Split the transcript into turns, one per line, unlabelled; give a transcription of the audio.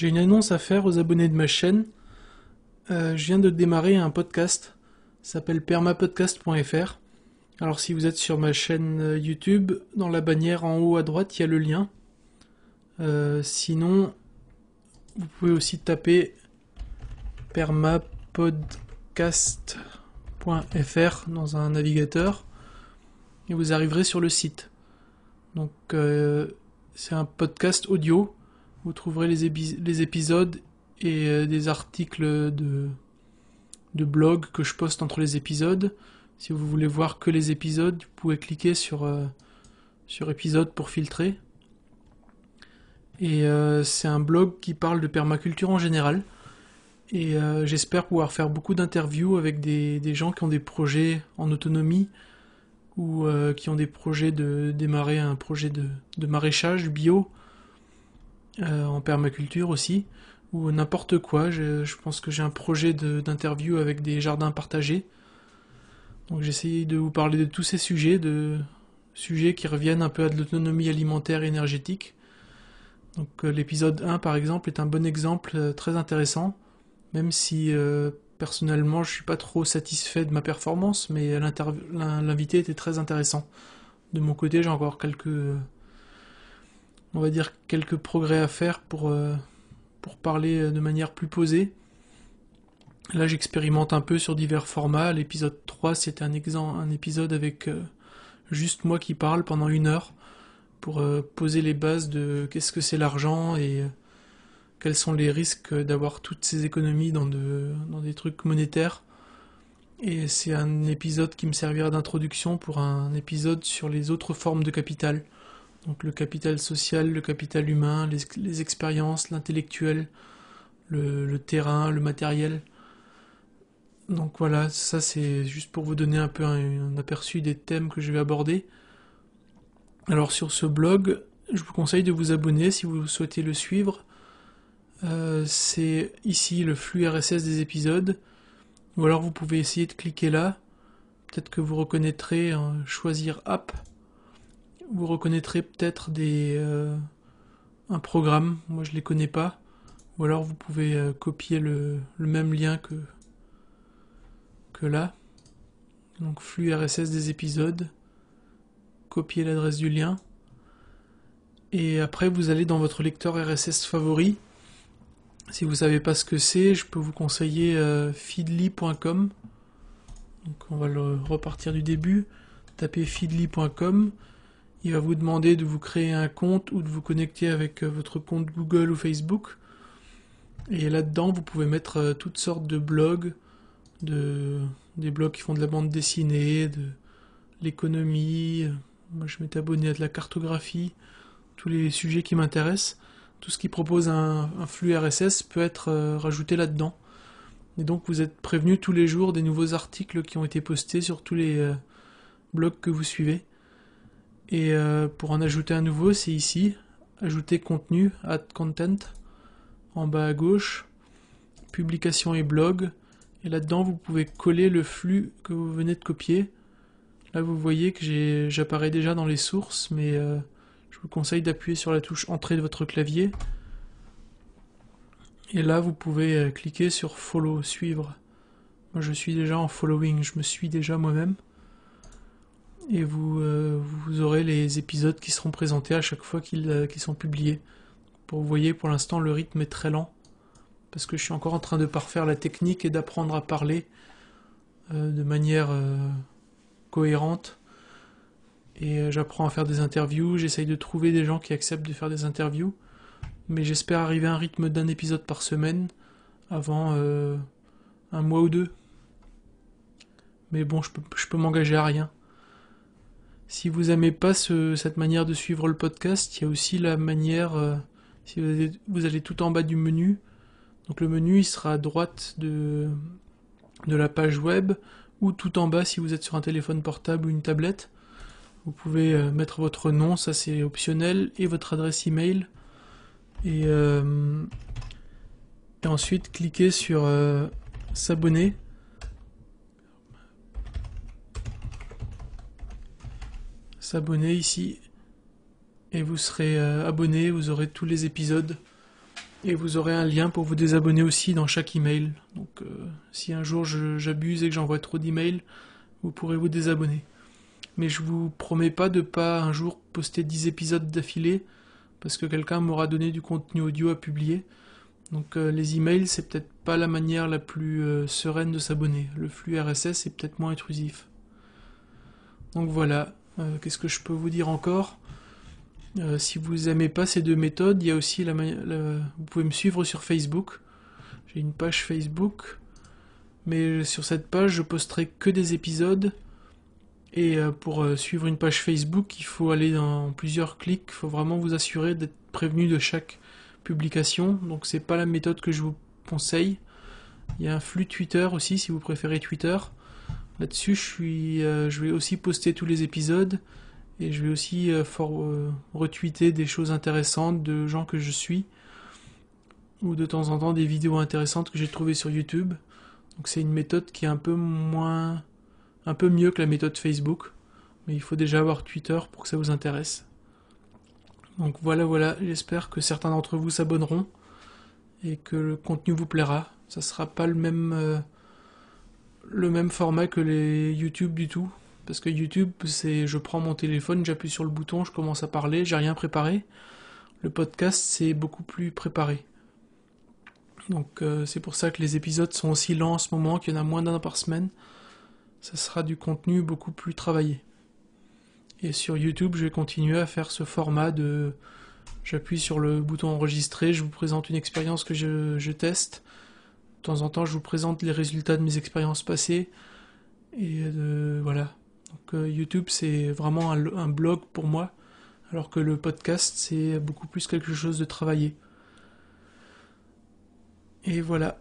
J'ai une annonce à faire aux abonnés de ma chaîne. Euh, je viens de démarrer un podcast. s'appelle permapodcast.fr. Alors si vous êtes sur ma chaîne euh, YouTube, dans la bannière en haut à droite, il y a le lien. Euh, sinon, vous pouvez aussi taper permapodcast.fr dans un navigateur et vous arriverez sur le site. Donc c'est un podcast audio vous trouverez les, épisodes et euh, des articles de, blog que je poste entre les épisodes. Si vous voulez voir que les épisodes, vous pouvez cliquer sur, euh, sur épisode pour filtrer. Et euh, c'est un blog qui parle de permaculture en général. Et j'espère pouvoir faire beaucoup d'interviews avec des, gens qui ont des projets en autonomie ou qui ont des projets de démarrer un projet de maraîchage bio euh, en permaculture aussi, ou n'importe quoi. Je, pense que j'ai un projet d'interview avec des jardins partagés. Donc j'essaye de vous parler de tous ces sujets, de sujets qui reviennent un peu à de l'autonomie alimentaire et énergétique. Donc euh, l'épisode 1 par exemple est un bon exemple euh, très intéressant, même si personnellement je ne suis pas trop satisfait de ma performance, mais l'invité était très intéressant. De mon côté j'ai encore quelques on va dire, quelques progrès à faire pour, euh, pour parler euh, de manière plus posée. Là, j'expérimente un peu sur divers formats. L'épisode 3, c'était un, un épisode avec euh, juste moi qui parle pendant une heure pour poser les bases de qu'est-ce que c'est l'argent et quels sont les risques d'avoir toutes ces économies dans, dans des trucs monétaires. Et c'est un épisode qui me servira d'introduction pour un épisode sur les autres formes de capital. Donc le capital social, le capital humain, les, expériences, l'intellectuel, le, terrain, le matériel. Donc voilà, ça c'est juste pour vous donner un peu un, aperçu des thèmes que je vais aborder. Alors sur ce blog, je vous conseille de vous abonner si vous souhaitez le suivre. Euh, c'est ici le flux RSS des épisodes. Ou alors vous pouvez essayer de cliquer là. Peut-être que vous reconnaîtrez choisir app vous reconnaîtrez peut-être des euh, un programme. Moi, je les connais pas. Ou alors, vous pouvez euh, copier le, même lien que que là. Donc, flux RSS des épisodes. Copier l'adresse du lien. Et après, vous allez dans votre lecteur RSS favori. Si vous savez pas ce que c'est, je peux vous conseiller euh, feedly.com. Donc, on va le repartir du début. Tapez feedly.com. Il va vous demander de vous créer un compte ou de vous connecter avec euh, votre compte Google ou Facebook. Et là-dedans, vous pouvez mettre euh, toutes sortes de blogs, de, des blogs qui font de la bande dessinée, de l'économie. Moi, je m'étais abonné à de la cartographie, tous les sujets qui m'intéressent. Tout ce qui propose un, flux RSS peut être euh, rajouté là-dedans. Et donc, vous êtes prévenu tous les jours des nouveaux articles qui ont été postés sur tous les blogs que vous suivez. Et euh, pour en ajouter un nouveau, c'est ici, ajouter contenu, add content, en bas à gauche, publication et blog. Et là-dedans, vous pouvez coller le flux que vous venez de copier. Là, vous voyez que j'apparais déjà dans les sources, mais euh, je vous conseille d'appuyer sur la touche Entrée de votre clavier. Et là, vous pouvez euh, cliquer sur Follow, suivre. Moi, je suis déjà en following, je me suis déjà moi-même et vous, euh, vous aurez les épisodes qui seront présentés à chaque fois euh, qu'ils sont publiés. Pour, vous voyez, pour l'instant, le rythme est très lent, parce que je suis encore en train de parfaire la technique et d'apprendre à parler euh, de manière cohérente. Et j'apprends à faire des interviews, j'essaye de trouver des gens qui acceptent de faire des interviews, mais j'espère arriver à un rythme d'un épisode par semaine avant un mois ou deux. Mais bon, je peux, je peux m'engager à rien. Si vous aimez pas cette manière de suivre le podcast, il y a aussi la manière, euh, si vous allez, tout en bas du menu, donc le menu il sera à droite de, de la page web ou tout en bas si vous êtes sur un téléphone portable ou une tablette. Vous pouvez euh, mettre votre nom, ça c'est optionnel, et votre adresse email. Et, euh, et ensuite cliquez sur s'abonner s'abonner ici et vous serez euh, abonné, vous aurez tous les épisodes et vous aurez un lien pour vous désabonner aussi dans chaque email. Donc euh, si un jour j'abuse et que j'envoie trop d'emails, vous pourrez vous désabonner. Mais je vous promets pas de pas un jour poster 10 épisodes d'affilée parce que quelqu'un m'aura donné du contenu audio à publier. Donc euh, les emails, c'est peut-être pas la manière la plus sereine de s'abonner. Le flux RSS est peut-être moins intrusif. Donc voilà, euh, qu'est-ce que je peux vous dire encore euh, si vous aimez pas ces deux méthodes, il y a aussi la, vous pouvez me suivre sur Facebook. J'ai une page Facebook, mais sur cette page, je posterai que des épisodes. Et euh, pour suivre une page Facebook, il faut aller dans plusieurs clics. Il faut vraiment vous assurer d'être prévenu de chaque publication. Donc c'est pas la méthode que je vous conseille. Il y a un flux Twitter aussi, si vous préférez Twitter. Là-dessus, je, euh, je vais aussi poster tous les épisodes et je vais aussi euh, euh, retweeter des choses intéressantes de gens que je suis ou de temps en temps des vidéos intéressantes que j'ai trouvées sur YouTube. Donc c'est une méthode qui est un peu moins, un peu mieux que la méthode Facebook, mais il faut déjà avoir Twitter pour que ça vous intéresse. Donc voilà, voilà, j'espère que certains d'entre vous s'abonneront et que le contenu vous plaira. Ça sera pas le même le même format que les YouTube du tout. Parce que YouTube, c'est je prends mon téléphone, j'appuie sur le bouton, je commence à parler, j'ai rien préparé. Le podcast, c'est beaucoup plus préparé. Donc euh, c'est pour ça que les épisodes sont aussi lents en ce moment, qu'il y en a moins d'un par semaine. Ça sera du contenu beaucoup plus travaillé. Et sur YouTube, je vais continuer à faire ce format de j'appuie sur le bouton enregistrer, je vous présente une expérience que je teste temps en temps, je vous présente les résultats de mes expériences passées. Et euh, voilà. Donc euh, YouTube, c'est vraiment un, blog pour moi, alors que le podcast, c'est beaucoup plus quelque chose de travaillé. Et voilà.